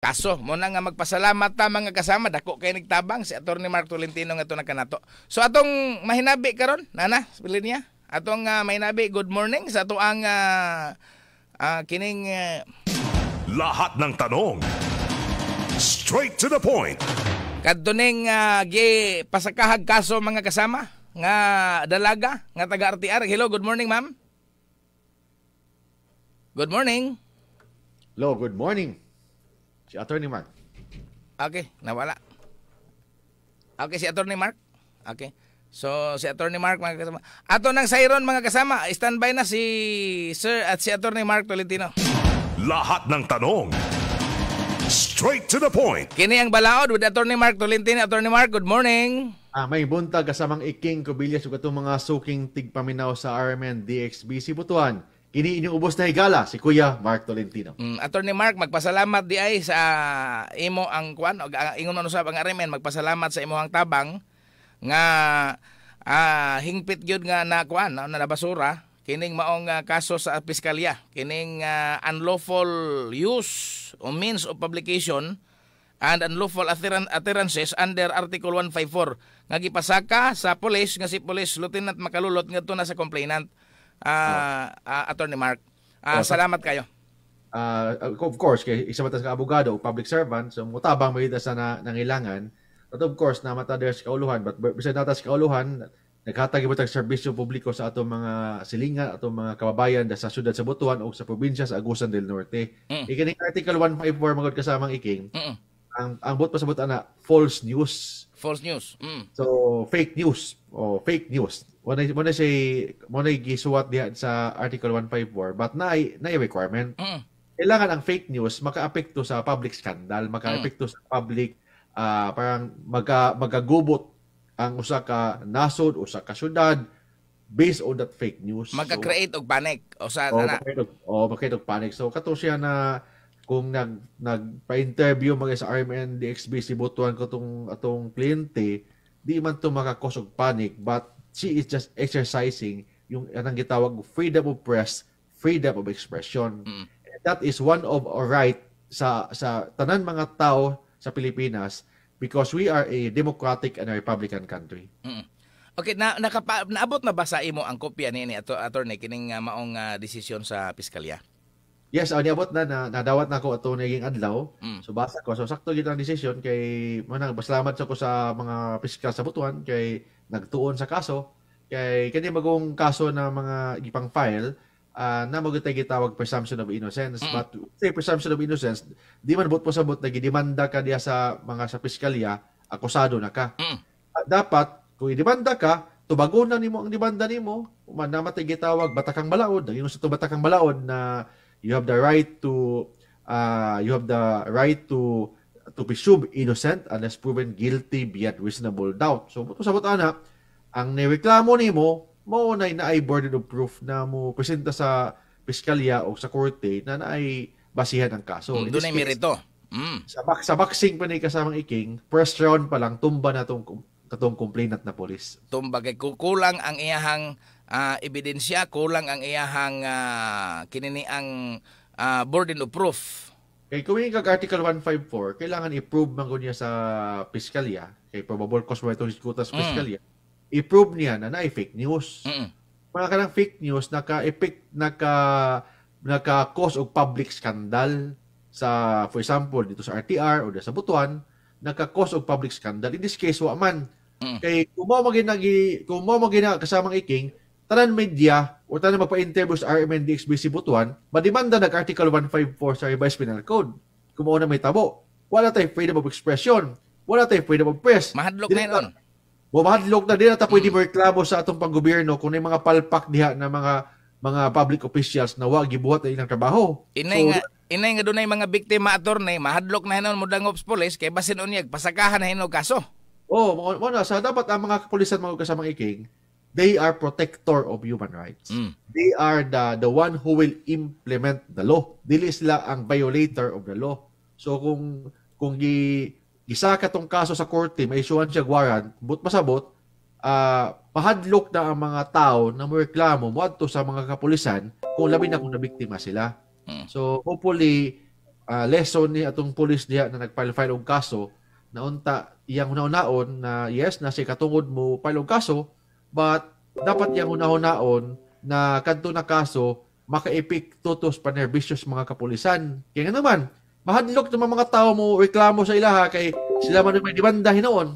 Kaso, mo na nga magpasalamat ta mga kasama. Dako kay nagtabang si Attorney Mark Tolentino nga na kanato. So atong mahinabi karon Nana, pilin niya. Atong uh, mahinabi, good morning sa ato ang uh, uh, kining... Uh... Lahat ng tanong, straight to the point. Kaduning uh, gi pasakahag kaso mga kasama nga dalaga nga taga RTR. Hello, good morning ma'am. Good morning. Hello, good morning. Si Attorney Mark. Okay, nawala. Okay, si Attorney Mark. Okay. So si Attorney Mark mga kasama. Ato ng Siron mga kasama, standby na si Sir at si Attorney Mark Tolentino. Lahat ng tanong Straight to the point. Kini ang balaod with Attorney Mark Tolentino. Attorney Mark, good morning. Ah, may buntag kasamang iking kubilya sa mga suking tigpaminaw sa RMN DXB. DXBC Butuan kini iniubos na higala si Kuya Mark Tolentino. Mm, Attorney Mark, magpasalamat di ay sa imo ang kwan og ingon man usab ang aremen, magpasalamat sa imong tabang nga ah, hingpit gyud nga na kwan na, na basura kining maong uh, kaso sa piskalya kining uh, unlawful use or means of publication and unlawful utterances under Article 154 nga gipasaka sa police nga si Police Lieutenant Makalulot ngadto na sa complainant uh, uh, Attorney Mark. Uh, salamat kayo. Uh, of course, kay isa matas ka abogado, public servant, so mutabang may sa na, nangilangan. At of course, na matadar sa kauluhan. But besides natas sa kauluhan, naghatag ibutang serbisyo publiko sa atong mga silingan, atong mga kababayan sa syudad sa Butuan o sa probinsya sa Agusan del Norte. Mm. Ikining Article 154 magod kasamang iking, mm. ang, ang bot pasabot na false news. False news. Mm. So, fake news. O, fake news when I when I say when I gisuwat diha sa Article 154 but na na requirement mm. kailangan ang fake news makaapekto sa public scandal makaapekto mm. sa public uh, parang maga, magagubot ang usa ka nasod usa ka syudad based on that fake news magka-create so, og panic o sa o oh, na oh, og panic so kato siya na kung nag nagpa-interview mga sa RMN DXB si Butuan ko tong atong kliyente di man to makakos og panic but she is just exercising yung anong gitawag freedom of press, freedom of expression. Mm. And that is one of our right sa sa tanan mga tao sa Pilipinas because we are a democratic and a republican country. Mm. Okay, na nakapa, naabot na ba sa imo ang kopya ni ni ato attorney kining uh, maong uh, desisyon sa piskalya? Yes, uh, niabot na, na nadawat na ako ato naging adlaw. Mm. So basa ko. So sakto gid ang desisyon kay manang basalamat sa ko sa mga piskal sa butuan kay nagtuon sa kaso kay kani magong kaso na mga ipang file uh, na magutay gitawag presumption of innocence mm. but say presumption of innocence di man bot pasabot na gidemanda ka diya sa mga sa piskalya akusado na ka. Mm. Uh, dapat kung idemanda ka tubago na nimo ang demanda nimo man namatay gitawag batakang balaod naging sa batakang balaod na You have the right to uh, you have the right to to presume innocent unless proven guilty beyond reasonable doubt. So buto sa butana, ang nireklamo nimo mao na naay burden of proof na mo presenta sa piskalya o sa korte na naay basihan ang kaso. Mm, doon ay merito. Mm. Sa, bak- sa boxing pa ni kasamang iking, first round pa lang tumba na tong katong complainant na polis. Tumba kay kukulang ang iyahang uh, ebidensya kulang ang iyahang uh, ang uh, burden of proof. Kay kuwing kag Article 154, kailangan i-prove man niya sa piskalya, kay probable cause right ito disputa sa mm. piskalya, mm. i-prove niya na naay fake news. Mm-mm. Mga fake news, naka-effect, naka, naka-cause og public scandal sa, for example, dito sa RTR o sa Butuan, naka-cause og public scandal. In this case, wa man. Mm. Kay kung mo magina kung mo magina kasamang iking, tanan media o tanan magpa-interview sa RMNDXB Cebu Butuan, madimanda nag Article 154 sa Revised Penal Code. Kung na may tabo, wala tayong freedom of expression, wala tayong freedom of press. Mahadlok na yun. Bumahadlok na din ata pwede mm. reklamo sa atong panggobyerno kung yung mga palpak diha na mga mga public officials na wag gibuhat ang ilang trabaho. Inay so, nga, inay nga dunay mga biktima attorney, mahadlok na hinon mudang ops police kay basin unyag pasakahan na hinog kaso. Oh, mo na sa dapat ang mga kapulisan mga kasamang iking they are protector of human rights. Mm. They are the the one who will implement the law. Dili sila ang violator of the law. So kung kung gi isa ka tong kaso sa korte, may isuan siya warrant, but masabot, uh, ah, pahadlok na ang mga tao na mo reklamo mo adto sa mga kapulisan kung labi na kung nabiktima sila. Mm. So hopefully uh, lesson ni atong pulis diha na nagpile-file og kaso na unta, iyang una-unaon na yes na si katungod mo file og kaso But dapat yung una na kanto na kaso makaipik tutos panerbisyon mga kapulisan. Kaya nga naman, mahadlok ng mga tao mo reklamo sa ilaha kay sila man may dibanda hinoon.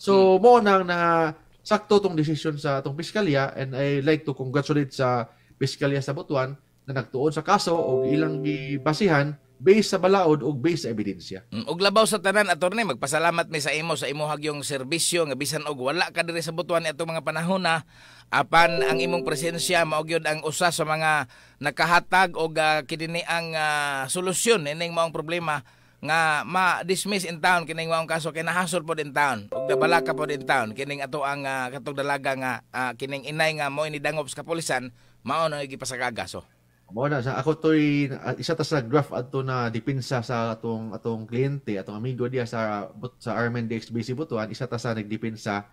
So, hmm. mo nang na sakto tong desisyon sa tong piskalya and I like to congratulate sa piskalya sa Butuan na nagtuon sa kaso o ilang gibasihan based sa balaod ug based sa ebidensya. Mm, og labaw sa tanan attorney, magpasalamat mi sa imo sa imong hagyong serbisyo nga bisan og wala ka diri sa butuan ni mga panahon na apan ang imong presensya mao gyud ang usa sa mga nakahatag og uh, kini ang uh, solusyon ining maong problema nga ma-dismiss in town kining maong kaso kay nahasol pod in town ug nabala ka pod in town kining ato ang uh, ah, katong nga uh, kining inay nga mo ini dangop sa kapulisan mao nang na gipasagagaso. Mo na sa ako toy ah, isa ta sa graph ato na dipinsa sa atong atong kliyente, atong amigo diya sa but, sa Armen DXBC Butuan, isa ta sa nagdipinsa.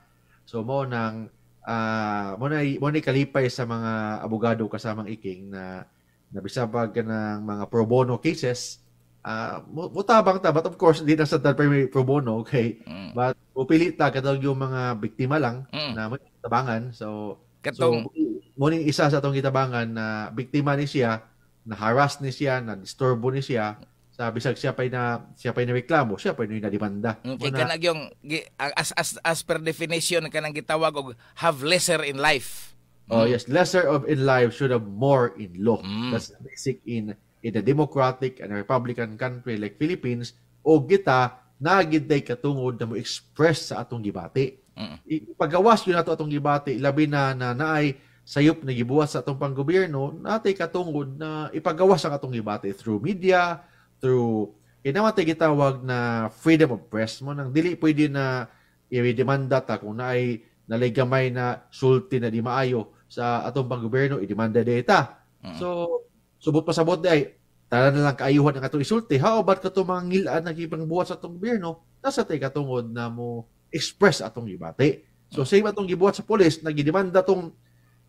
So mo nang uh, ah, mo na mo na kalipay sa mga abogado kasamang iking na nabisabag ka ng mga pro bono cases. Uh, mutabang ta, but of course, hindi na sa primary pro bono, okay? Mm. But upili ta, katawag yung mga biktima lang mm. na may tabangan. So, Katong, so, Ngunit isa sa itong gitabangan na biktima ni siya, na harass ni siya, na disturbo ni siya, sa bisag siya pa'y na siya pa'y na reklamo, siya pa'y na demanda. Okay, mm, Una, yung as as as per definition kanang gitawag og have lesser in life. Oh, mm. yes, lesser of in life should have more in law. Mm. That's basic in in a democratic and a republican country like Philippines o kita nagiday katungod na mo express sa atong gibati. Mm. Ipagawas yun nato atong gibati labi na na naay sayop na gibuhat sa atong panggobyerno natay katungod na ipagawas ang atong gibati through media through inaman tay gitawag na freedom of press mo nang dili pwede na i-demanda ta kung naay naligamay na sulti na di maayo sa atong panggobyerno i-demanda data mm-hmm. so subot pa sabot day tara na lang kaayuhan ang atong isulti how about kato mga ngilaan na gibang buhat sa atong gobyerno nasa tay katungod na mo express atong gibati so mm. same atong gibuhat sa pulis gidemanda tong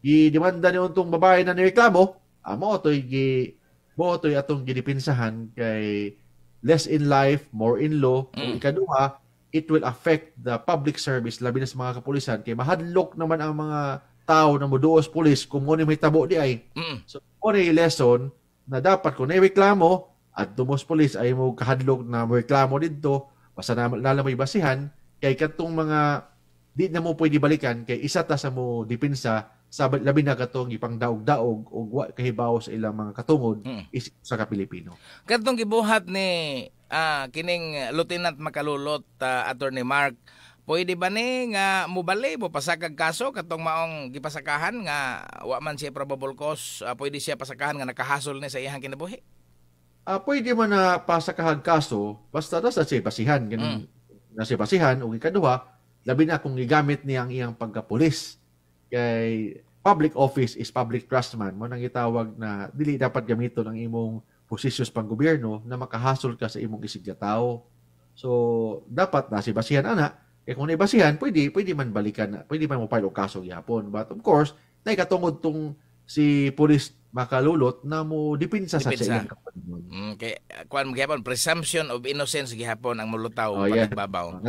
gidemanda ni untong babae na nireklamo ah, mo toy gi mo toy atong gidipinsahan kay less in life more in law mm. ikaduha it will affect the public service labi na sa mga kapulisan kay mahadlok naman ang mga tao na muduos pulis kung mo may tabo di ay mm. so mo lesson na dapat kung reklamo at dumos pulis ay mo kahadlok na mo reklamo didto basta na lalamay basihan kay katong mga di na mo pwede balikan kay isa ta sa mo depensa sabat labi na katong gipangdaog-daog o kahibaw sa ilang mga katungod hmm. is sa ka Pilipino. Katong gibuhat ni uh, kining Lieutenant Makalulot uh, Attorney Mark pwede ba ni nga mubali mo pasakag kaso katong maong gipasakahan nga wa man siya probable cause uh, pwede siya pasakahan nga nakahasol ni sa iyang kinabuhi? Uh, pwede man na pasakahan kaso basta na sa siya ganun mm. na siya o ikaduha labi na kung gigamit niya ang iyang pagkapulis kay public office is public trust man mo nang itawag na dili dapat gamiton ang imong posisyon pang gobyerno na makahasol ka sa imong isiglataw. So dapat na si basihan ana kay kung naibasihan pwede pwede man balikan pwede man mo file og kaso gihapon. But of course, na katungod tong si police makalulot na mo dipinsa, sa ilang kapanahon. Mm, kay kuan mo gihapon presumption of innocence gihapon ang molutaw oh, yeah. pagbabaw. Ah,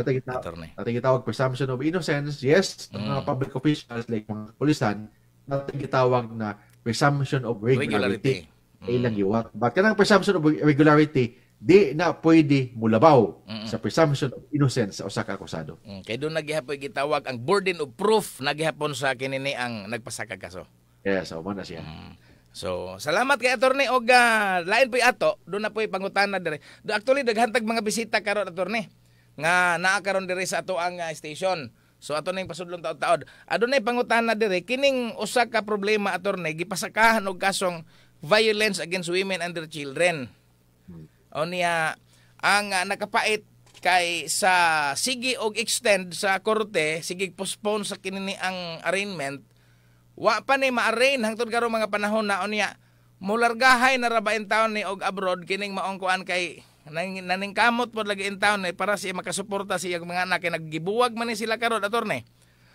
natigitawag presumption of innocence. Yes, mm. mga public officials like mga pulisan natigitawag na presumption of regularity. regularity. Mm. iwat. But kanang presumption of regularity di na pwede mulabaw Mm-mm. sa presumption of innocence sa usa ka akusado. Mm, kay doon nagihapon gitawag ang burden of proof nagihapon sa kinini ang nagpasaka kaso. Yes, yeah, so man na siya. Mm. So, salamat kay attorney Oga. Ah, lain po'y ato, do na po'y pangutana dire. Do actually daghantag mga bisita karon attorney nga naa karon dire sa ato ang uh, station. So ato na yung pasudlong taod-taod. pangutan ah, pangutana dire kining usa ka problema attorney gipasakahan og kasong violence against women and their children. O niya ang uh, nakapait kay sa sige og extend sa korte sige postpone sa kinini ang arraignment Wa pa ni maarain hangtod karon mga panahon na unya mulargahay na rabain in ni og abroad kining maong kuan kay nang, naningkamot pod lagi in town ni para siya makasuporta siya mga anak kay naggibuwag man ni sila karon atorne.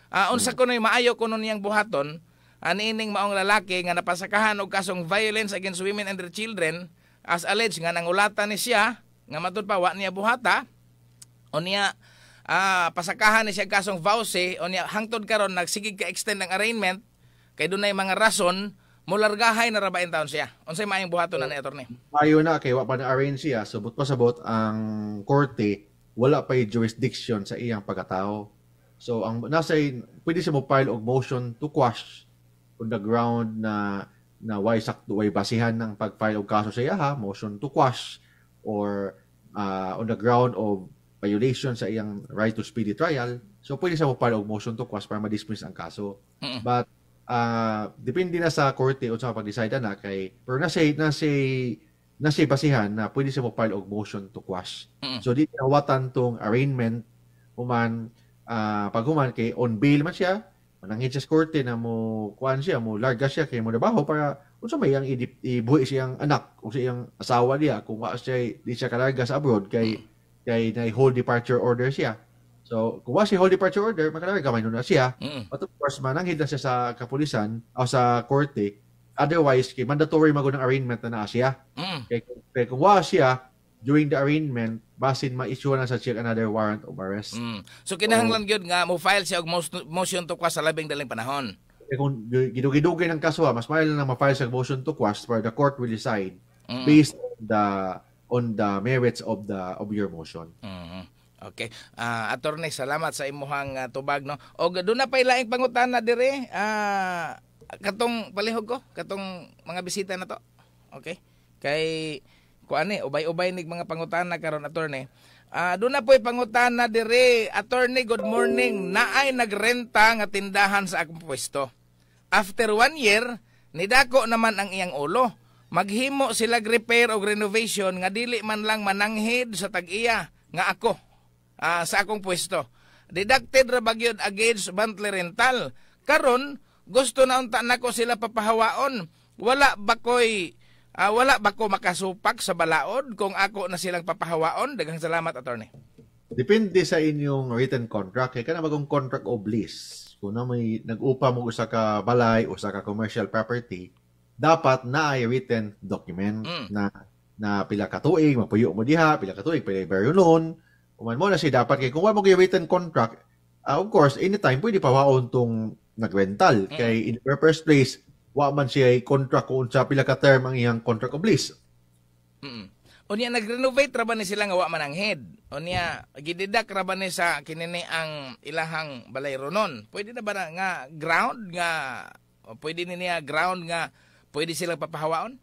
Uh, ah, unsa mm. ko maayo kuno niyang buhaton ani ining maong lalaki nga napasakahan og kasong violence against women and their children as alleged nga nangulatan ni siya nga matud pa wa niya buhata unya niya ah, pasakahan ni siya kasong vouse unya hangtod karon nagsigig ka extend ang arraignment Kay dunay mga rason mulargahay na rabain taon siya. Unsay maayong buhaton oh. na ni attorney? Ayo na kay wa pa na arrange siya subot pa sabot ang korte wala pa jurisdiction sa iyang pagkatao. So ang nasa pwede siya mo file og motion to quash on the ground na na why sakto way basihan ng pag-file og kaso sa iya ha, motion to quash or uh, on the ground of violation sa iyang right to speedy trial. So pwede siya mo file og motion to quash para ma-dismiss ang kaso. Mm-mm. But uh, depende na sa korte o sa pag-decide na kay pero na say na say na say basihan na pwede sa mo file og motion to quash. Mm-hmm. So di nawatan tong arraignment human uh, ah, paghuman kay on bail man siya manangit sa korte na mo kuan siya mo larga siya kay mo trabaho para unsa may ang ibuhi siyang anak o siyang asawa niya kung wa siya di siya kalarga sa abroad kay mm-hmm. kay na hold departure order siya. So, kung si hold departure order, magkalaway gamay nun na siya. Mm-hmm. But of course, mananghid na siya sa kapulisan o sa korte. Otherwise, kay mandatory mago ng arraignment na na siya. Mm-hmm. Kaya, kaya kung wa siya, during the arraignment, basin ma-issue na sa siya another warrant of arrest. Mm. So, kinahanglan so, yun nga, mo file eh, ah, siya og motion to quash sa labing daling panahon. Kaya kung gidugidugi ng kaso, mas mahal lang ma-file siya motion to quash where the court will decide mm based on the on the merits of the of your motion. Mm-hmm. Okay. Uh, ah, attorney, salamat sa imuhang uh, tubag no. Og do na pay laing pangutana dire. Uh, katong palihog ko, katong mga bisita na to. Okay? Kay kuan eh ubay-ubay nig mga pangutana karon attorney. Uh, doon na po'y pangutana dire, attorney, good morning. Naay nagrenta nga tindahan sa akong pwesto. After one year, nidako naman ang iyang ulo. Maghimo sila repair o renovation nga dili man lang mananghid sa tag-iya nga ako uh, sa akong pwesto. Deducted ra ba bagyod against monthly rental. Karon gusto na unta nako sila papahawaon. Wala ba koy uh, wala ba ko makasupak sa balaod kung ako na silang papahawaon? Daghang salamat attorney. Depende sa inyong written contract. Kaya kana magong contract of lease. Kung na may nag-upa mo usa ka balay o sa ka commercial property, dapat na ay written document mm. na na pila ka mapuyo mo diha, pila ka tuig pila bayo noon Kuman mo na siya dapat kay kung wa mo kay written contract, uh, of course anytime pwede pa waon tong nagrental mm-hmm. kay in the first place wa man siya ay contract kung sa pila ka term ang iyang contract of lease. Mm. Unya nagrenovate ra ba ni sila nga wa man ang head. Unya gididak ra ba ni sa kinini ang ilahang balay ronon. Pwede na ba na, nga ground nga pwede ni niya ground nga pwede sila papahawaon?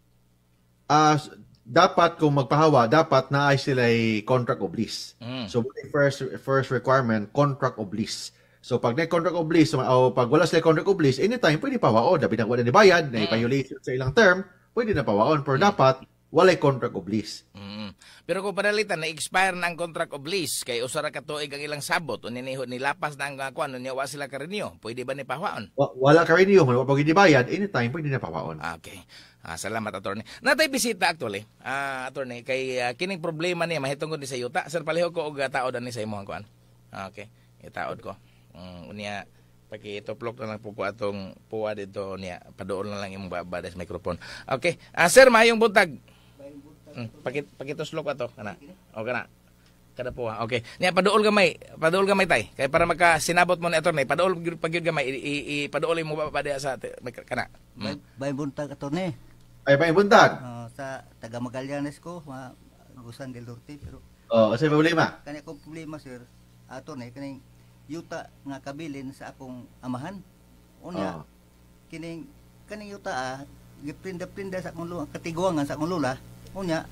Uh, dapat kung magpahawa, dapat na ay sila ay contract of lease. Mm. So first first requirement, contract of lease. So pag may contract of lease, o pag wala sila contract of lease, anytime pwede oh, dapat na wala ni bayad, na mm. violation sa ilang term, pwede na pawaon. Pero mm. dapat walay contract of lease. Mm. Pero kung panalita, na-expire na ang contract of lease kay usara ka tuig ang ilang sabot o niniho nilapas na ang kwan niya wa sila ka renew. Pwede ba ni pahuaon? wala ka renew, wala pag bayad, anytime pwede na pahuaon. Ah, okay. Ah, salamat attorney. Natay bisita actually. Ah, attorney kay ah, kining problema niya mahitungod ni sa yuta. Sir palihog ko og ah, taod ni sa imong kwan. Ah, okay. Itaod ko. Mm, unya pakituplok na lang po ko atong puwa dito niya. Padoon na lang imong babades microphone. Okay. Ah, sir, maayong buntag pakit mm, pakit pakituslok ato kana. O kana. Kada po Okay. Niya paduol gamay, paduol gamay tay. Kay para maka sinabot mo ni attorney, paduol pagyud gamay i, i, i paduol mo ba padya sa ate kana. Hmm? Bay, bay buntag attorney. Ay bay buntag. Uh, sa taga Magallanes ko, ma Gusan del Norte pero Oh, uh, sa problema. Kani ko problema sir. Attorney kani yuta nga kabilin sa akong amahan. Unya oh. kining kaning yuta ah, giprinda-prinda sa akong lula, katigwangan sa akong lula unya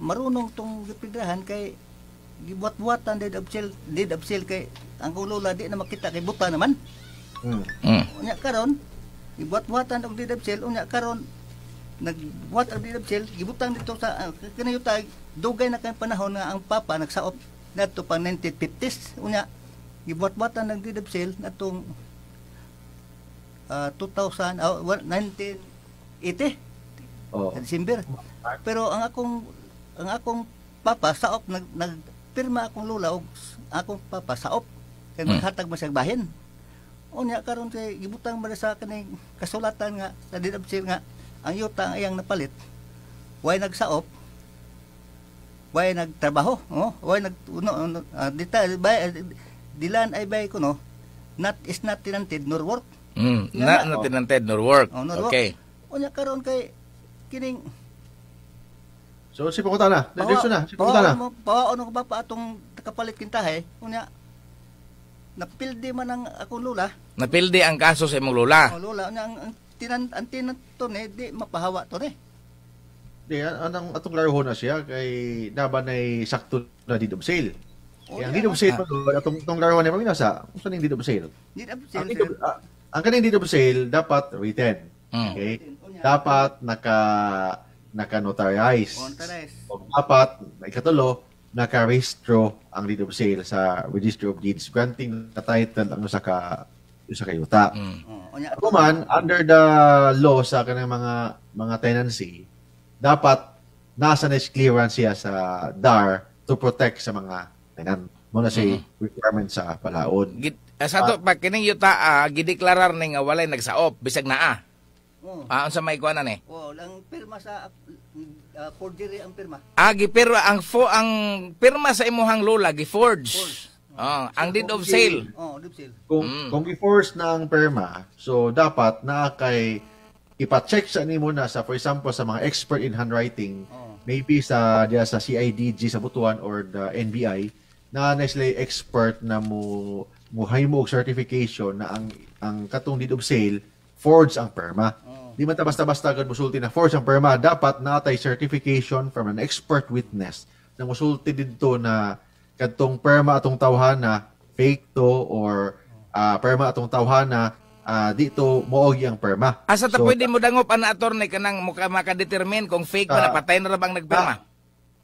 marunong tong gipidrahan kay gibuat-buatan did absil did absil kay ang kulula di na makita kay buta naman mm. mm. unya karon gibuat-buatan og did absil unya karon nagbuhat og did absil gibutang dito sa uh, ah, kanayutay dugay na kay panahon nga ang papa nagsaop nato pang 1950s unya gibuat-buatan ng did absil natong uh, 2000 uh, 1980 Oh. Sa December. Pero ang akong ang akong papa saop nag nagpirma akong lola og akong papa saop kay naghatag hmm. masyag bahin. Unya karon kay gibutang man sa kaning kasulatan nga sa dinabsir nga ang yuta ang iyang napalit way nagsaop way nagtrabaho no oh. way nag no, no uh, ah, dita by, ah, dilan ay bay ko no not is not tenanted nor work mm, na, not, not oh. tenanted nor work oh, nor okay work. unya karon kay kining So si pakuta na. Diretso na. Si pakuta na. Pa ano, ano ba pa atong kapalit kintahe? Unya napildi man ang akong lula. Napildi ang kaso sa imong lula. Oh, lula unya ang, ang tinan ang tinan to ni di mapahawa to ni. Di anang atong larho na siya kay naban ay sakto na di dobsail. Oh, yeah, ang dito sale pa atong atong larho ni paminasa. Unsa ning dito sale? Dito sale. Ah, ang kaning dito sale dapat written. Hmm. Okay? dapat naka naka-notarize. O dapat, ikatulo, naka-registro ang deed of sale sa Registry of Deeds, granting na title ano sa ka sa kayuta. Mm. Oh, Ako man, under the law sa kanang mga mga tenancy, dapat nasa na clearance siya sa DAR to protect sa mga tenant. Muna si mm requirement sa palaon. Git, eh, sa to, ah. pag kining yuta, uh, ah, gideklarar ning uh, walay nagsaop, bisag naa. Oh. Ah, sa may kuanan eh. Oh, lang pirma sa uh, forgery ang pirma. Ah, pero ang fo ang pirma sa imuhang lola gi forge. Oh, ah, so, ang deed of sale. Oh, deed of sale. Kung mm. kung gi-force na ang pirma, so dapat na kay ipa-check sa nimo na sa for example sa mga expert in handwriting, oh. maybe sa diya sa CIDG sa Butuan or the NBI na na sila expert na mo muhay mo certification na ang ang katong deed of sale forge ang perma. Oh. Di man basta-basta agad musulti na force ang perma. Dapat natay certification from an expert witness na musulti dito na kadtong perma atong tawhana fake to or uh, perma atong tawhana uh, ah, dito moog ang perma. Asa ta so, pwede mo dangop an attorney kanang maka makadetermine kung fake uh, na patay na ra nagperma?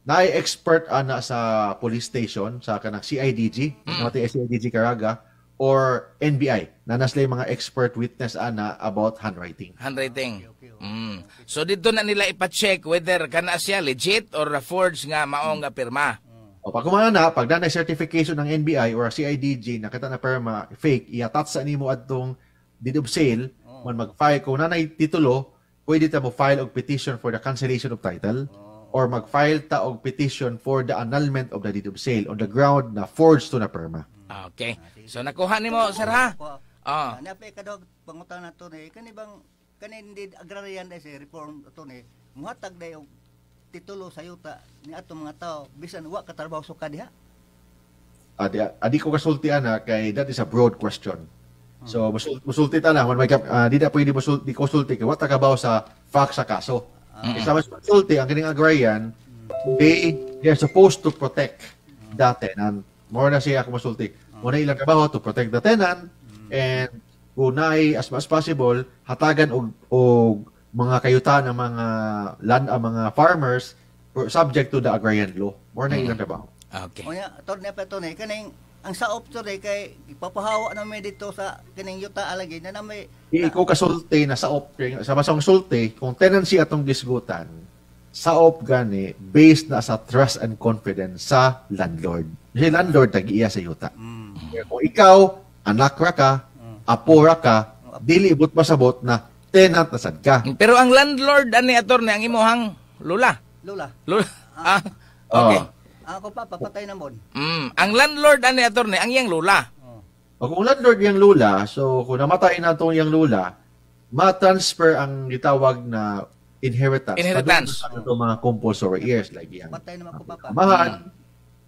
Na, na expert ana sa police station sa kanang CIDG, mm. -hmm. CIDG Caraga or NBI na nasla yung mga expert witness ana about handwriting. Handwriting. Mm. So dito na nila ipacheck whether kana siya legit or forged nga maong nga pirma. O pag kumana na, pag nanay certification ng NBI or CIDG nakita na pirma fake, iatat sa nimo adtong deed of sale man mag-file ko nanay titulo, pwede ta mo file og petition for the cancellation of title or mag-file ta og petition for the annulment of the deed of sale on the ground na forged to na pirma. Okay. So nakuha ni mo, sir ha? Oo. Ah, Napi ka daw, pangutang na to ni, kanibang, kanin hindi agrarian dahil si reform to ni, muhatag dahil yung titulo sa yuta ni ato mga tao, bisan wa katrabaho so ka diha. Adi, ah, ah, adi ko kasulti ana kay that is a broad question. Hmm. So musul- musulti ta na when my uh, di na pwede musulti konsulti kay what ta kabaw sa facts sa kaso. Mm. Ah. Sa mas konsulti ang kining agrarian, they they are supposed to protect the tenant More na siya ako masulti. Muna ilang trabaho to protect the tenant and kunay as much as possible hatagan og og mga kayutan ng mga land ang ah, mga farmers subject to the agrarian law. More na mm. ilang trabaho. Okay. O ya, tod na ni kaning ang saop to ni kay ipapahawa na may dito sa kaning yuta alagay na may iko kasulti na sa saop sa masong sulti kung tenancy atong sa saop gani based na sa trust and confidence sa landlord. Hilandor tagiiya sa yuta. Mm. kung ikaw anak ra ka, mm. apo ra ka, dili ibot masabot na tenant na sad ka. Pero ang landlord ani attorney ang imuhang lula. Lula. Lula. Ah. ah. Oh. Okay. Oh. Ako pa papatay na mon. Mm. Ang landlord ani attorney ang iyang lula. O oh. kung landlord yung lula, so kung namatay na tong yung lula, ma-transfer ang gitawag na inheritance. Inheritance. Ano mga compulsory years, like yung Matay naman ko, Papa. Amahan,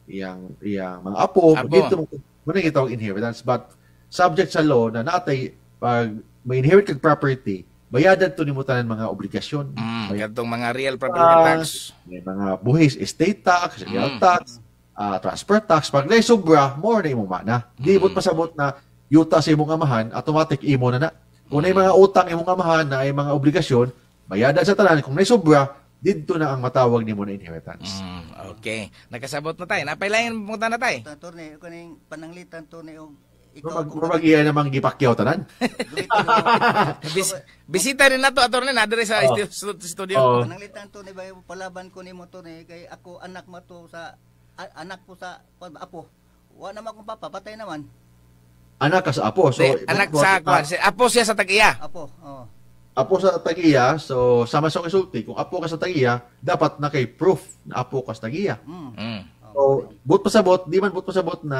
iyang iyang mga apo, apo. gitong muna itong inheritance but subject sa law na natay pag may inherit kag property bayadan to nimo tanan mga obligasyon mm, bayadtong mga real property uh, tax may mga buhis estate tax mm. real tax uh, transfer tax pag na sobra more na imo mana mm. di ibot pasabot na yuta sa imong amahan automatic imo na na kung mm. mga utang imong amahan na ay mga obligasyon bayadan sa tanan kung na sobra didto na ang matawag nimo na inheritance mm. Okay. Nakasabot na tayo. Napailayan mo na tayo. Ang torne, kung yung pananglitan torne o ikaw. Murag iya namang gipakyaw tanan. Bis, bisita rin na to, atorne, na dire sa studio. Oh. Pananglitan torne ba, palaban ko ni mo kay ako anak mo to sa, anak po sa, apo. Wa naman akong papa, patay naman. Anak ka sa apo. So, anak sa, apo siya sa tag-iya. Apo, oo apo sa tagiya, so sama sa isulti, kung apo ka sa tagiya, dapat na kay proof na apo ka sa tagiya. Mm. mm. So, bot pa sa bot, di man bot pa sa bot na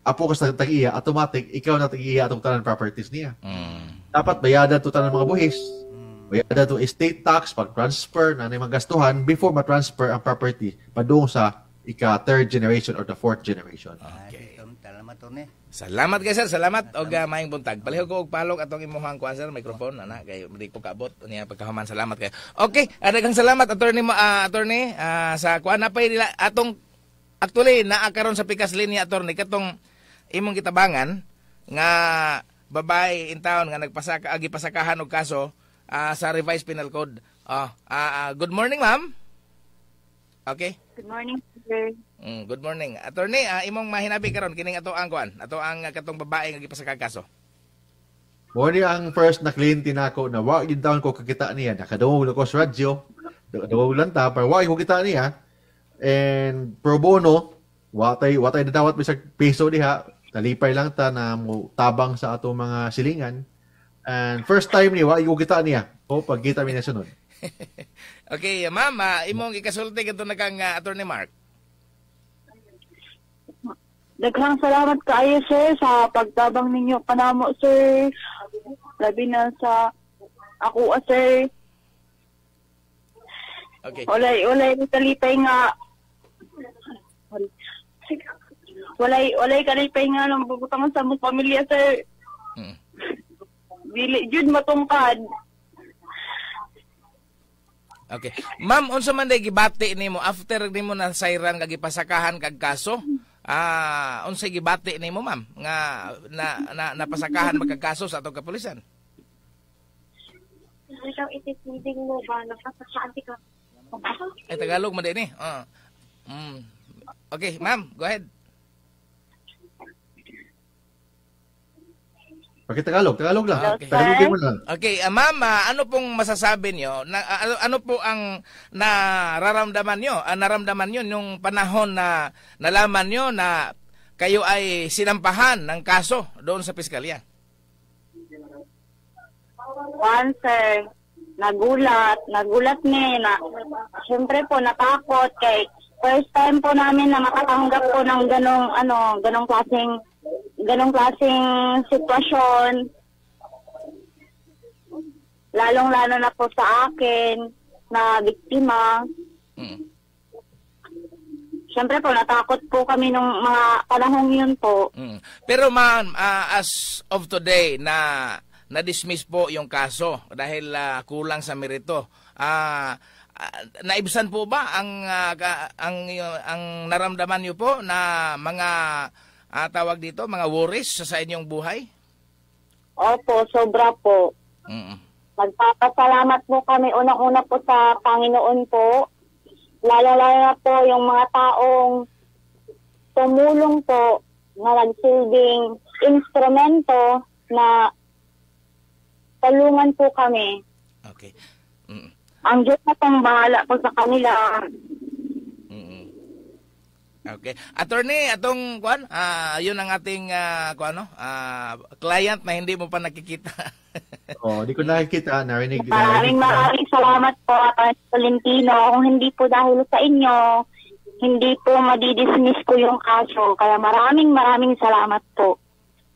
apo ka sa tagiya, automatic, ikaw na tagiya atong tanan properties niya. Mm. Dapat bayada to tanan mga buhis. Bayada to estate tax, pag-transfer, na mga gastuhan, before ma-transfer ang property, padung sa ika third generation or the fourth generation. Ah, okay. Salamat, Tony. Salamat kay sir, salamat og uh, maayong buntag. Palihog ko og palog atong imuhang kuan ah, sir microphone ana kay di ko kabot niya pagkahuman salamat kay. Okay, adagang salamat attorney mo uh, attorney uh, sa kuan na pay nila atong actually naa karon sa pikas linya attorney katong imong kitabangan nga babae in town nga nagpasaka agi pasakahan og kaso uh, sa revised penal code. Oh, uh, uh, good morning ma'am. Okay? Good morning, sir. Mm, good morning. Attorney, uh, imong mahinabi karon kining ato ang kuan, ato ang katong babae nga gipasakag kaso. Mo ni ang first na client nako na wa gid taon ko kakita niya, nakadungog ko sa radio. Dungog lang ta pero wa ko kita niya. And pro bono, watay watay dadawat bisag peso diha, nalipay lang ta na mo tabang sa ato mga silingan. And first time ni wa ko kita niya. O pagkita mi na sunod. okay, uh, ma'am, uh, imong ikasulti kadto na kang uh, Attorney Mark. Daghang salamat kaayo sir sa pagtabang ninyo kanamo sir. Labi na sa ako sir. Okay. Walay walay kalipay nga Walay walay kalipay nga nang bubutangan sa mong pamilya sir. Hmm. Dili jud matungkad. Okay. Ma'am, unsa man day gibati nimo after nimo na sayran kag gipasakahan kag kaso? Ah, unsa gibati nimo, ma'am, nga na, na napasakahan magkakaso sa atong kapulisan? Ikaw ititinding mo ba napasakahan ti ka? Ay Tagalog man din eh. Uh. Mm. Okay, ma'am, go ahead. Okay, Tagalog lang. Okay. Tagalogin mo lang. Okay, uh, ah, ma'am, ano pong masasabi niyo? Na, uh, ano po ang nararamdaman niyo? Uh, ah, nararamdaman niyo nung panahon na nalaman niyo na kayo ay sinampahan ng kaso doon sa piskalya? One, sir, nagulat, nagulat ni na syempre po natakot kay first time po namin na makatanggap po ng ganong ano, ganong klaseng ganong klaseng sitwasyon, lalong-lalo na po sa akin na biktima. Mm. Siyempre po, natakot po kami nung mga panahong yun po. Mm. Pero ma'am, uh, as of today na na-dismiss po yung kaso dahil uh, kulang sa merito. Ah, uh, naibsan po ba ang uh, ang ang naramdaman niyo po na mga ah, tawag dito, mga worries sa, sa inyong buhay? Opo, sobra po. Mm-mm. Magpapasalamat po kami unang-una po sa Panginoon po. Lalo-lalo na po yung mga taong tumulong po na nagsilbing instrumento na tulungan po kami. Okay. Mm. Ang Diyos na pang bahala po sa kanila. Okay. Attorney, atong kwan, uh, yun ang ating uh, kwan, no? uh, client na hindi mo pa nakikita. Oo, oh, di ko nakikita. Narinig. Maraming maraming salamat po, Attorney Tolentino. Kung hindi po dahil sa inyo, hindi po madidismiss ko yung kaso. Kaya maraming maraming salamat po.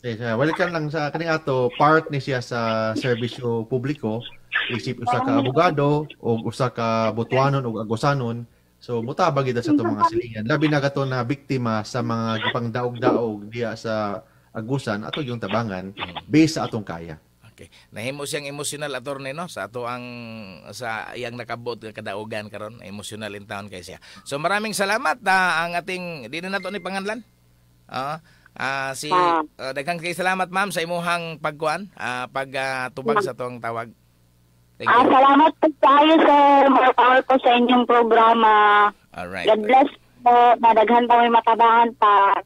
Yes, uh, welcome lang sa kaning ato part ni siya sa serbisyo publiko isip usa ka abogado o usa ka butuanon o agosanon So mutabag ita sa itong mga silingan. Labi na gato na biktima sa mga gipangdaog-daog daog diya sa agusan ato yung tabangan mm. based sa atong kaya. Okay. Nahimo siyang emotional attorney no sa ato ang sa iyang nakabot nga kadaogan karon emotional in town kay siya. So maraming salamat na ah, ang ating di na nato ni panganlan. Uh, uh, si uh, daghang salamat ma'am sa imuhang pagkuan uh, pagtubag uh, sa tong tawag. Thank ah, you. salamat po tayo, sir. Makapower po sa inyong programa. Alright. God bless po. Nadaghan po may matabahan pa.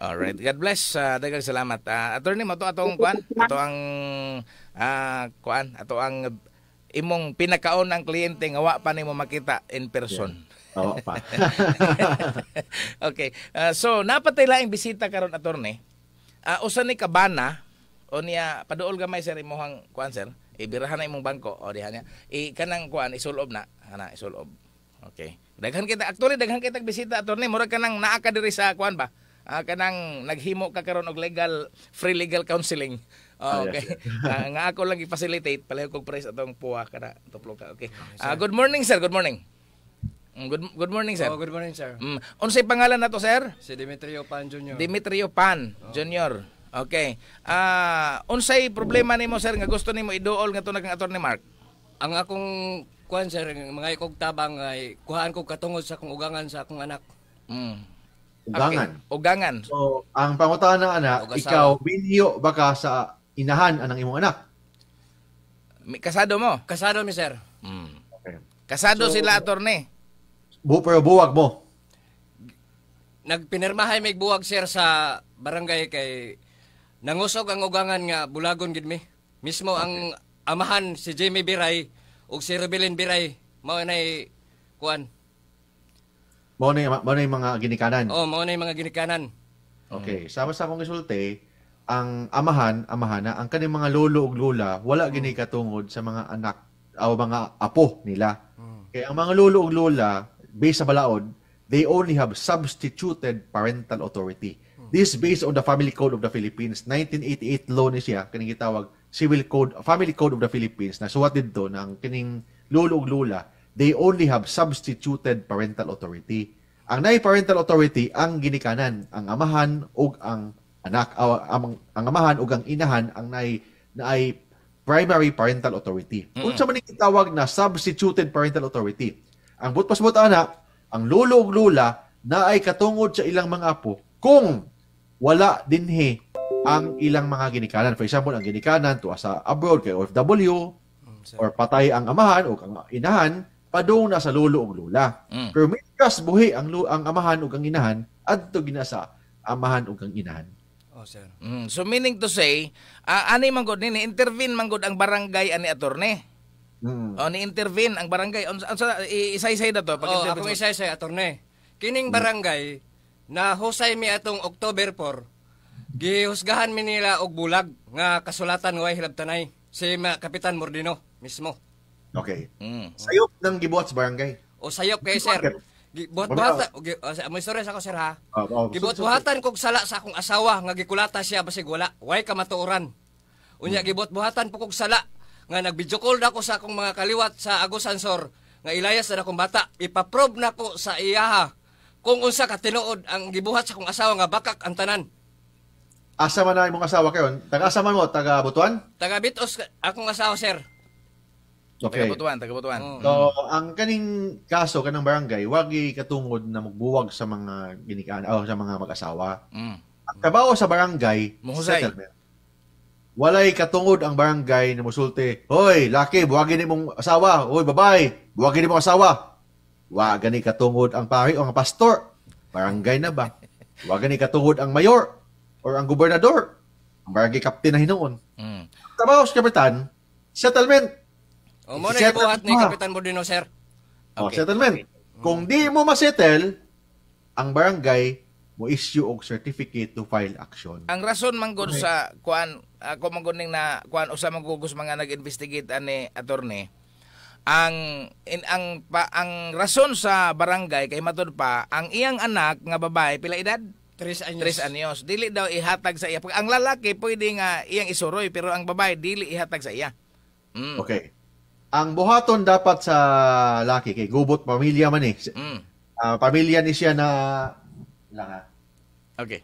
All right. God bless. Uh, dagang salamat. Uh, attorney, ato atong kuan? Ato ang uh, ah, kuan? Ato ang imong pinakaon ang kliyente nga wa pa nimo makita in person. Yeah. Oo pa. okay. Uh, so napatay laing bisita karon attorney. Uh, usa ni kabana o niya paduol gamay sir imong kuan sir ibirahan na imong bangko o diha niya i kanang kuan isulob na ana isulob okay daghan kita actually daghan kita bisita attorney murag kanang naa ka diri sa kuan ba uh, ah, kanang naghimo ka karon og legal free legal counseling Oh, okay. uh, nga ako lang i-facilitate palayo kog press atong puwa kada tuplo ka. Okay. Uh, good morning sir, good morning. Mm, good, good morning, sir. Oh, good morning, sir. Mm. Unsay pangalan nato, sir? Si Dimitrio Pan Jr. Dimitrio Pan oh. Jr. Okay. Ah, uh, unsay problema nimo sir nga gusto nimo iduol nga tunag nga attorney Mark? Ang akong kuan sir mga ikog tabang ay kuhaan ko katungod sa akong ugangan sa akong anak. Mm. Ugangan. Okay. Ugangan. So, ang pangutan ng anak, Ugasawa. ikaw binhiyo baka sa inahan anang imong anak. Kasado mo? Kasado mi sir. Mm. Okay. Kasado so, sila attorney. Bu pero buwag mo. Nagpinirmahay mig buwag sir sa barangay kay Nangusog ang ugangan nga bulagon gid mi. Mismo okay. ang amahan si Jimmy Biray ug si Rebelin Biray mao nay kuan. Mao nay mao nay mga ginikanan. Oh, mao nay mga ginikanan. Okay, sama sa akong gisulti, ang amahan, amahana, ang kaning mga lolo ug lola wala hmm. gini katungod sa mga anak o mga apo nila. Hmm. Kaya ang mga lolo ug lola based sa balaod, they only have substituted parental authority. This based on the Family Code of the Philippines. 1988 law ni siya, kining gitawag Civil Code, Family Code of the Philippines na so what did do ng kining lolo ug lola, they only have substituted parental authority. Ang nay parental authority ang ginikanan, ang amahan ug ang anak uh, ang, ang amahan ug ang inahan ang nay naay primary parental authority. Mm-hmm. Unsa man gitawag na substituted parental authority? Ang butpas-buta ana, ang lolo ug lola na ay katungod sa ilang mga apo kung wala din he ang ilang mga ginikanan. For example, ang ginikanan to sa abroad kay OFW mm, or patay ang amahan o ang inahan padung na sa lolo ang lula. Mm. Pero mikas buhi ang ang amahan o ang inahan adto ginasa amahan o ang inahan. Oh, sir. Mm, so meaning to say, uh, ani man gud nini intervene man gud ang barangay ani attorney. Mm. Oh, ni-intervene ang barangay. Isa-isay na to. Pag oh, akong isa-isay, atorne. Kining mm. barangay, na husay mi atong October 4, gihusgahan mi nila og bulag nga kasulatan way hilabtanay si ma Kapitan Mordino mismo. Okay. Mm. Sayop ng gibuhat sa barangay. O sayop kay sir. Gibuhat buhatan. Mo istorya sa ko sir ha. Ah, oh, gibuhat buhatan kog sala sa akong asawa nga gikulata siya basig wala. Way ka matuoran. Unya hmm. gibuhat buhatan po kog sala nga nagvideo call na ko sa akong mga kaliwat sa Agusan sir nga ilayas na akong bata. Ipaprob na ko sa iyaha kung unsa ka tinuod ang gibuhat sa kong asawa nga bakak ang tanan. Asa man na imong asawa kayon? Taga asa man mo? Taga Butuan? Taga Bitos akong asawa, sir. Okay. Taga Butuan, taga Butuan. Mm. So, ang kaning kaso kanang barangay wagi katungod na magbuwag sa mga ginikaan o sa mga mag-asawa. Mm. Ang trabaho sa barangay Muhusay. settlement. Walay katungod ang barangay na musulte, "Hoy, laki, buwagin ni mong asawa. Hoy, babay, buwagin ni mong asawa." Wa gani katungod ang pari o ang pastor. Barangay na ba? Wa gani katungod ang mayor or ang gobernador. Ang barangay captain na hinoon. Mm. Trabaho kapitan, settlement. O mo ni buhat ni Kapitan Bordino, sir. Okay. settlement. Okay. Kung di mo masettle, ang barangay mo issue og certificate to file action. Ang rason man okay. sa kuan ako man na kuan usa man gugus mga nag-investigate ani attorney ang in, ang pa, ang rason sa barangay kay matud pa ang iyang anak nga babae pila edad Tres anyos. Tres anyos. Dili daw ihatag sa iya. Pag ang lalaki pwede nga iyang isuroy pero ang babae dili ihatag sa iya. Mm. Okay. Ang buhaton dapat sa laki kay gubot pamilya man eh. Mm. Uh, pamilya ni siya na lang ha. Okay.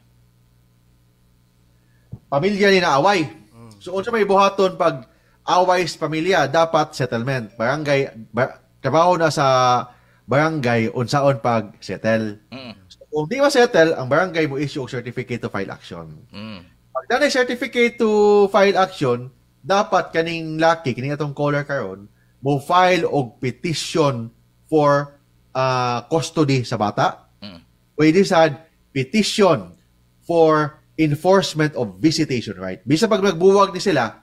Pamilya ni naaway. Mm. So unsa may buhaton pag Aways pamilya dapat settlement. Barangay bar, trabaho na sa barangay unsaon pag settle. Mm. So, kung di ma-settle, ang barangay mo issue og certificate to file action. Mm. Pag na certificate to file action, dapat kaning laki, kining atong caller karon, mo file og petition for uh, custody sa bata. Mm. Pwede sad petition for enforcement of visitation right. Bisa pag nagbuwag ni sila,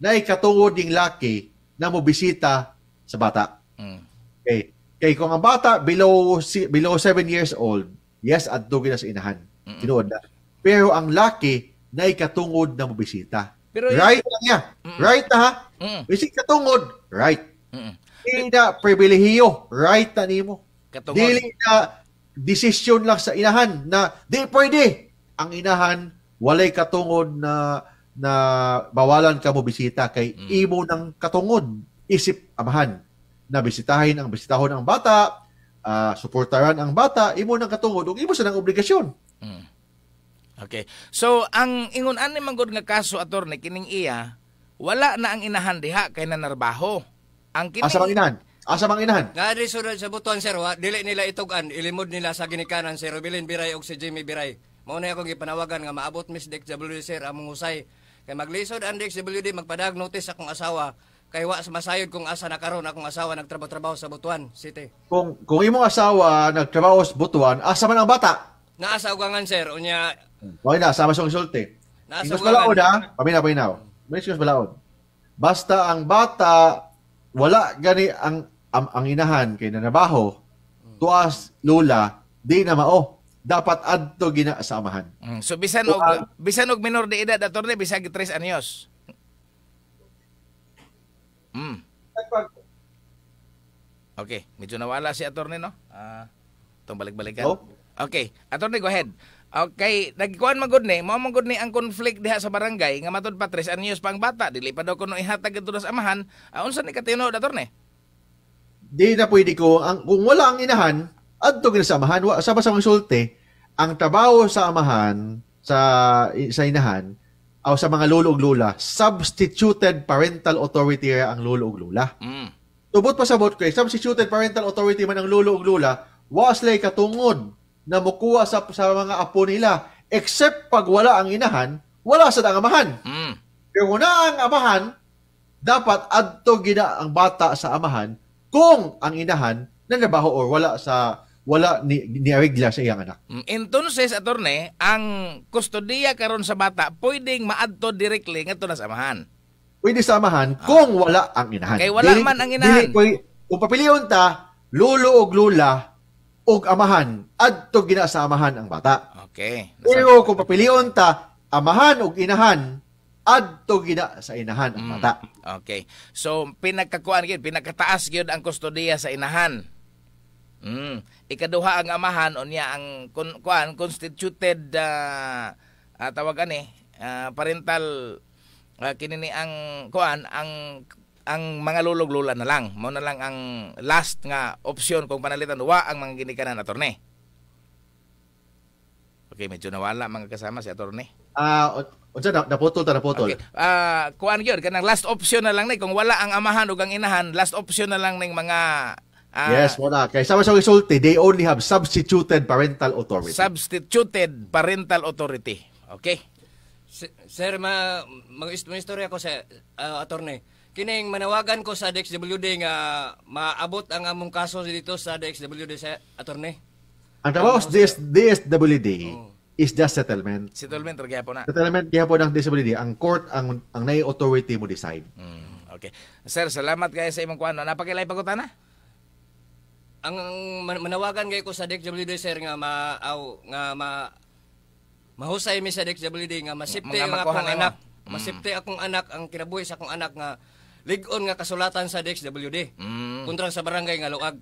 na ikatungod ng laki na mo bisita sa bata. Mm. Okay. Kay kung ang bata below below 7 years old, yes, adto gina sa inahan. Mm-mm. Tinuod na. Pero ang laki na ikatungod na mobisita. Pero right yun, niya. Mm-mm. Right na ha? Bisita mm katungod, right. mm pribilehiyo, right na nimo. Dili na desisyon lang sa inahan na di pwede ang inahan walay katungod na na bawalan ka mo bisita kay mm. imo ng katungod isip amahan na bisitahin ang bisitahon ang bata uh, suportaran ang bata imo ng katungod ug imo sa nang obligasyon mm. okay so ang ingon ani mangod nga kaso attorney kining iya wala na ang inahan diha kay nanarbaho ang kining asa inahan Asa mang inahan? Gari sa butuan sir, wa, dili nila itugan, ilimod nila sa ginikanan si Robin Biray ug si Jimmy Biray. Mao na akong gipanawagan nga maabot Miss Dick W sir among usay Kay maglisod ang DXWD magpadag notice akong asawa kay wa sa masayod kung asa nakaroon akong asawa nagtrabaho-trabaho sa Butuan City. Kung kung imong asawa nagtrabaho sa Butuan, asa man ang bata? Naasa ugangan sir, unya Okay na, sama sa konsulte. Naasa Ingos balaod ha, paminaw paminaw. Ingos balaod. Basta ang bata wala gani ang ang, ang inahan kay nanabaho tuas lola di na mao dapat adto ginaasamahan. Mm. So bisan og bisan og minor de edad attorney bisag 3 anyos. Mm. Okay, medyo nawala si attorney no. Ah, uh, tong balik-balikan. Oh. Okay, attorney go ahead. Okay, nagkuan man gud ni, mao man gud ni ang conflict diha sa barangay nga matud pa 3 anyos pang bata, dili pa daw kuno ihatag adto sa amahan. Uh, unsa ni katino attorney? Di na pwede ko ang kung wala ang inahan, adto sa amahan wa sama sa sulti ang trabaho sa amahan sa sa inahan aw sa mga lolo ug lola substituted parental authority ra ang lolo ug lola mm. tubot pa sabot kay eh, substituted parental authority man ang lolo ug lola was lay katungod na mukuha sa sa mga apo nila except pag wala ang inahan wala sa ang amahan mm. pero na ang amahan dapat adto gina ang bata sa amahan kung ang inahan na nabaho or wala sa wala ni, ni arigla sa iyang anak. Mm, entonces, atorne, ang kustodiya karon sa bata pwedeng maadto directly ngadto na samahan. Pwede samahan ah. kung wala ang inahan. Kay wala dili, man ang inahan. Dili, pwede, kung papiliyon ta, lolo og lula og amahan adto ginasamahan ang bata. Okay. Nasa... Pero kung papiliyon ta, amahan og inahan adto gina sa inahan ang mm, bata. Mm, okay. So pinagkakuan gyud, pinakataas gyud ang kustodiya sa inahan. Mm. Ikaduha ang amahan o niya ang kun, kuan, constituted uh, ah, uh, ah, tawagan eh, ah, uh, parental uh, kinini ang kuan ang ang mga lulog lula na lang mo na lang ang last nga option kung panalitan wa ang mga ginikanan atorne Okay medyo nawala mga kasama si atorne ah uh, unsa na, potol ta naputol okay. ah uh, kuan gyud last option na lang ni kung wala ang amahan ug ang inahan last option na lang ning mga Uh, yes, wala. Kaya sama sa resulte, they only have substituted parental authority. Substituted parental authority. Okay. S- sir, ma mag-istorya ko sa uh, attorney. Kining manawagan ko sa DXWD nga maabot ang among kaso dito sa DXWD sa attorney. Ang trabaho sa DS, DSWD oh. is just settlement. Settlement ra gyapon na. Settlement gyapon ng DSWD. Ang court ang ang nay authority mo decide. Mm, okay. Sir, salamat kay sa imong kuan. Napakilay pagutan na ang manawagan gay ko sa DXWD sir nga ma maaw nga ma mahusay mi sa DXWD nga masipte ang akong anak mm. masipte akong anak ang kinabuhi sa akong anak nga ligon nga kasulatan sa DXWD mm. kontra sa barangay nga luag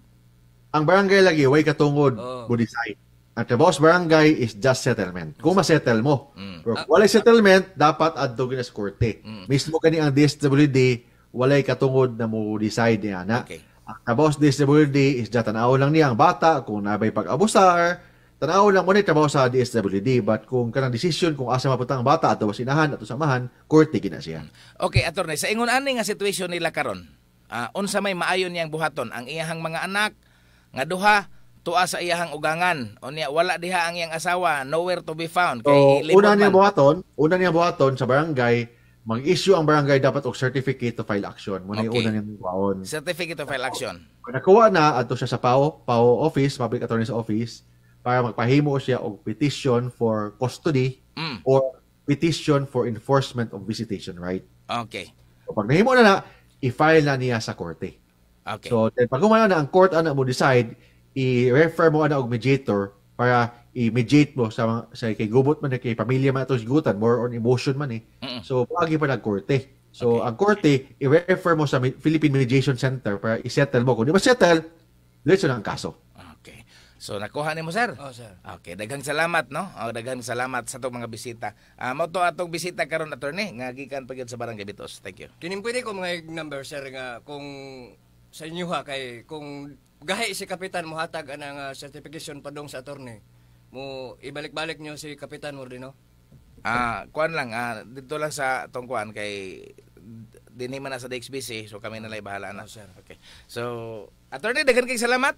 ang barangay lagi way katungod oh. budisay At the boss barangay is just settlement kung ma-settle mo mm. pero kung ah. walay settlement dapat adto gyud sa korte mm. mismo kani ang DSWD walay katungod na mo decide ni ana okay. Tapos di SWD is da tanaw lang niya ang bata kung nabay pag-abusar. Tanaw lang mo ni trabaho sa DSWD but kung kanang decision kung asa mapunta ang bata ato sinahan at samahan korte gina siya. Okay attorney sa ingon ani nga sitwasyon nila karon. Uh, unsa may maayon niyang buhaton ang iyahang mga anak nga duha tuwa sa iyahang ugangan o niya wala diha ang iyang asawa nowhere to be found kay so, una niya buhaton una niya buhaton sa barangay mag-issue ang barangay dapat og certificate to file action. Muna okay. yung una niyang kuhaon. Certificate to file action. Kung nakuha na, adto siya sa PAO, PAO office, Public Attorney's Office, para magpahimo siya og petition for custody mm. or petition for enforcement of visitation right. Okay. So, pag nahimo na na, i-file na niya sa korte. Okay. So, then, pag umano na, ang court ana mo decide, i-refer mo ana og mediator para i-mediate mo sa, sa kay gubot man, kay pamilya man atong sigutan, more on emotion man eh. Mm-mm. So, pagi pa nag korte. So, okay. ang korte, i-refer mo sa Philippine Mediation Center para i-settle mo. Kung di ba settle, diretso na ang kaso. Okay. So, nakuha ni mo, sir? Oh, sir. Okay. Daghang salamat, no? Oh, daghang salamat sa itong mga bisita. Uh, mo to atong bisita karon attorney, nga gikan pa sa Barangay Bitos. Thank you. Kining pwede ko mga number, sir, nga kung sa inyo ha, kay kung gahi si Kapitan mo hatag anang uh, certification padong sa attorney mo ibalik-balik nyo si Kapitan Ordino? Ah, kuan lang ah, dito lang sa tong kuan kay dinhi man na sa DXBC so kami na lang bahala na. Oh, sir. Okay. So, attorney daghan kay salamat.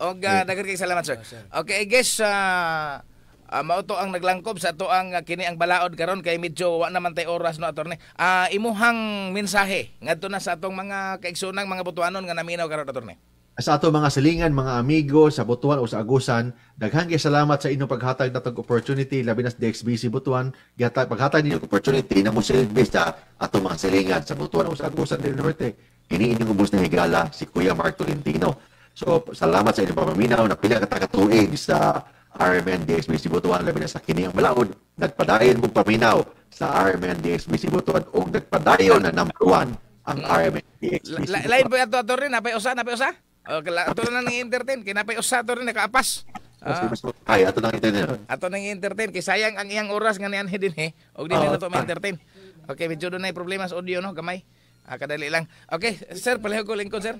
Og uh, ah, daghan kay salamat sir. Oh, sir. Okay, I guess uh, ah, uh, ah, mao to ang naglangkob sa to ang uh, kini ang balaod karon kay medyo wa naman tay oras no attorney. Uh, imuhang mensahe ngadto na sa atong mga kaigsoonang mga butuanon nga naminaw karon attorney. Sa ato mga silingan, mga amigo sa Butuan o sa Agusan, daghang salamat sa inyong paghatag natong opportunity labi na sa DXBC Butuan, gihatag paghatag ninyo opportunity na mo silbi sa ato mga silingan sa Butuan o sa Agusan del Norte. Ini inyong ubos na higala si Kuya Mark Tolentino. So, salamat sa inyong pamaminaw na pila katakatuig sa RMN DXBC Butuan labi na sa kiniyang balaod. Nagpadayon mong paminaw sa RMN DXBC Butuan o nagpadayon na number one ang RMN DXBC Butuan. Lain po ito, ito rin, napay usa, napay usa? O, oh, ato na nang entertain. Kinapay usa to rin, nakaapas. Ah. Ay, ato nang entertain. Ato nang entertain. Kay sayang ang iyang oras nga niyan din eh. Og di nila ah. to ma-entertain. Okay, medyo doon nay problema sa audio, no? gamay. Ah, kadali lang. Okay, sir, pareho ko lingkod, sir.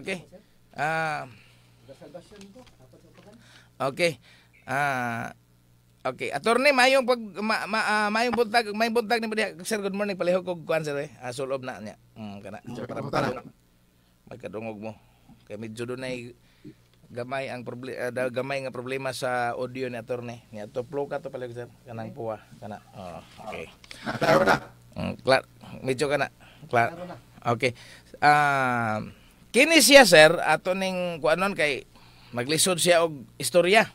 Okay. Ah... Okay. Ah... Okay, attorney mayong pag ma, ma, uh, mayong buntag, may buntag ni Sir, good morning. Paliho ko kuan sir eh. Ah, sulob na niya. Mm, kana. Para, para, para, pagkadungog mo kay medyo dunay gamay ang problema ah, uh, gamay nga problema sa audio ni attorney ni ato flow ka to pala sir kanang puwa kana oh, okay klaro na mm, klar medyo kana klar okay ah uh, kini siya sir ato ning kuanon kay maglisod siya og istorya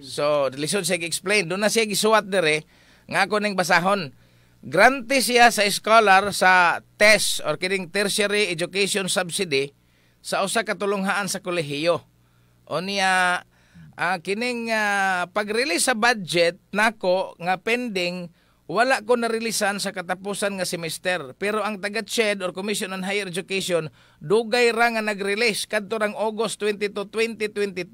so lisod siya explain do na siya gisuwat dere nga ako ning basahon Grantee siya sa scholar sa TES or kining Tertiary Education Subsidy sa usa ka tulunghaan sa kolehiyo. O niya uh, kining uh, pag-release sa budget nako nga pending wala ko narilisan sa katapusan nga semester pero ang taga CHED or Commission on Higher Education dugay ra nga nag-release kadto rang August 22, 2022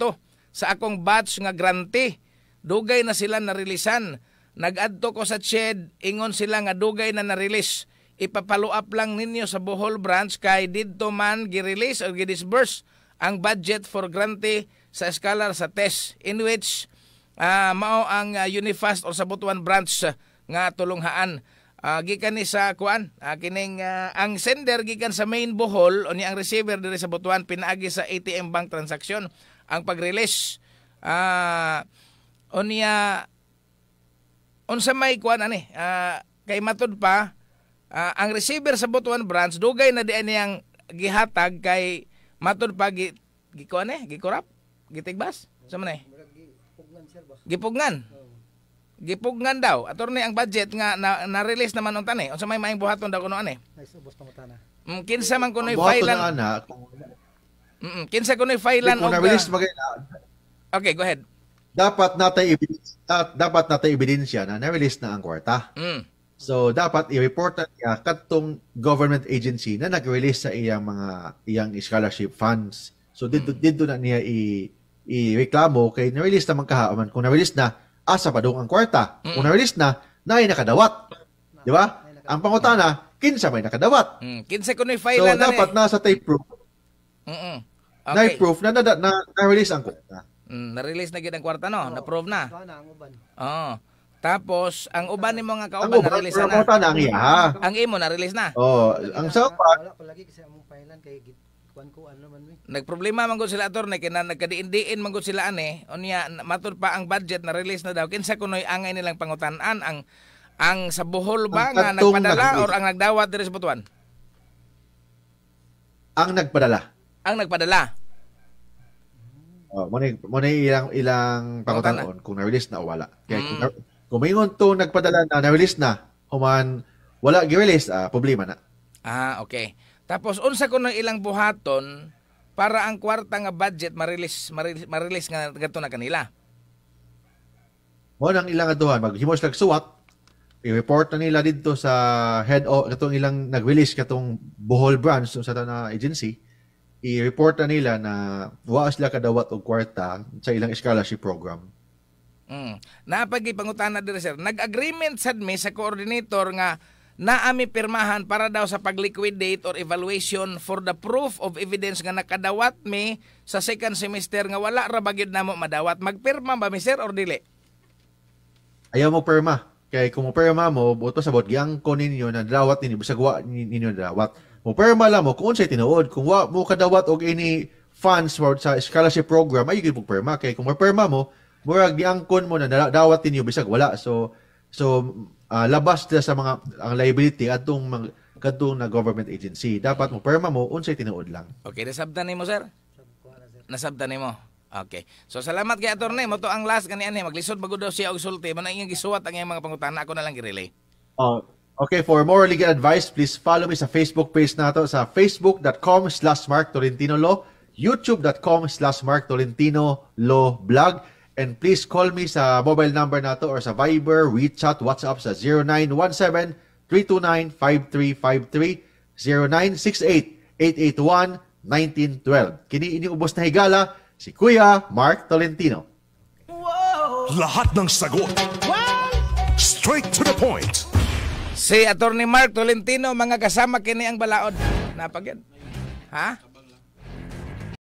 sa akong batch nga grantee dugay na sila narilisan Nagadto ko sa CHED, ingon sila nga dugay na na-release. Ipapalo lang ninyo sa Bohol branch kay didto man gi-release or gi-disburse ang budget for grantee sa scholar sa test in which uh, mao ang uh, Unifast or sa Butuan branch nga tulunghaan. Uh, gikan ni sa kuan uh, kining uh, ang sender gikan sa main Bohol o ni ang receiver diri sa Butuan pinaagi sa ATM bank transaction ang pag-release uh, o niya unsa may kuan ani uh, kay matud pa uh, ang receiver sa Butuan branch dugay na di niyang gihatag kay matud pa gi gi gikuan eh gikorap gitigbas sa manay gipugnan gipugnan daw attorney ang budget nga na, na release naman unta ni unsa may maing buhaton daw kuno ani ubos mata na mm, kinsa man kunoy filean mm, mm, kinsa kunoy filean na Okay, go ahead dapat natin at ah, dapat natin ebidensya na na-release na ang kwarta. Mm. So dapat i-report na niya katong government agency na nag-release sa iyang mga iyang scholarship funds. So dito mm. dito na niya i i-reklamo kay na-release na mangkahaaman. Kung na-release na, asa pa dong ang kwarta. Mm. Kung na-release na, na ay nakadawat. Di ba? Ang pangutana, mm. kinsa may nakadawat. Mm. Kinsa kuno i-file so, na dapat eh. nasa tape proof. Mm -mm. Okay. Na proof na na, na, na na ang kwarta. Mm, na-release na gid ang kwarta no, na-prove na. Oh. Tapos ang uban ni mga kauban na release na. na ang iya. Ang imo na release na. Oh, ang sa pa. Wala ko lagi kasi among pahilan kay kuan ko ano man mi. Eh. Nagproblema man gud sila attorney kay na nagkadiin-diin man gud sila ani. Unya matod pa ang budget na release na daw kinsa kunoy angay nilang pangutan-an ang ang sa Bohol ba ang nga nagpadala or ang nagdawat diri sa Butuan? Ang nagpadala. Ang nagpadala. Oh, mo mo na ilang ilang pangutan on kung na-release na o wala. Kaya mm. kung, na, kung may to nagpadala na na-release na o man wala gi-release ah, problema na. Ah, okay. Tapos unsa ko ng ilang buhaton para ang kwarta nga budget ma-release ma-release, nga gato na kanila. Mo nang ilang aduhan maghimos kag suwat i-report na nila dito sa head o itong ilang nag-release katong Bohol branch sa na agency i-report na nila na waas la kadawat og kwarta sa ilang scholarship program. Mm. Napagipangutana na diri sir, nag-agreement sad mi sa coordinator nga naami pirmahan para daw sa pagliquidate or evaluation for the proof of evidence nga nakadawat mi sa second semester nga wala ra bagyod namo madawat magpirma ba mi sir or dili ayaw mo pirma kay kung mo pirma mo buto sa bot giang ko ninyo na dawat ninyo bisag wa ninyo dawat Muperma lang mo kung unsay tinuod. Kung wa mo kadawat og ini funds for sa scholarship program, ayo gyud perma kay kung perma mo, murag giangkon mo na dawat ninyo bisag wala. So so uh, labas sa mga ang liability atong mga kadtong na government agency. Dapat mo perma mo unsay tinuod lang. Okay, nasabtan nimo sir? Nasabtan nimo. Okay. So salamat kay attorney mo to ang last kanian maglisod bago daw siya og sulti man ang iyang gisuwat ang iyang mga pangutana ako na lang girelay. Oh, uh, Okay, for more legal advice, please follow me sa Facebook page nato sa facebook.com slash Mark Tolentino Law, youtube.com slash Mark Tolentino Law Blog, and please call me sa mobile number nato or sa Viber, WeChat, WhatsApp sa 0917-329-5353, 0968-881-1912. Kini iniubos na higala si Kuya Mark Tolentino. Whoa! Lahat ng sagot. What? Straight to the point. Si Attorney Mark Tolentino, mga kasama kini ang balaod. Napagyan. Ha?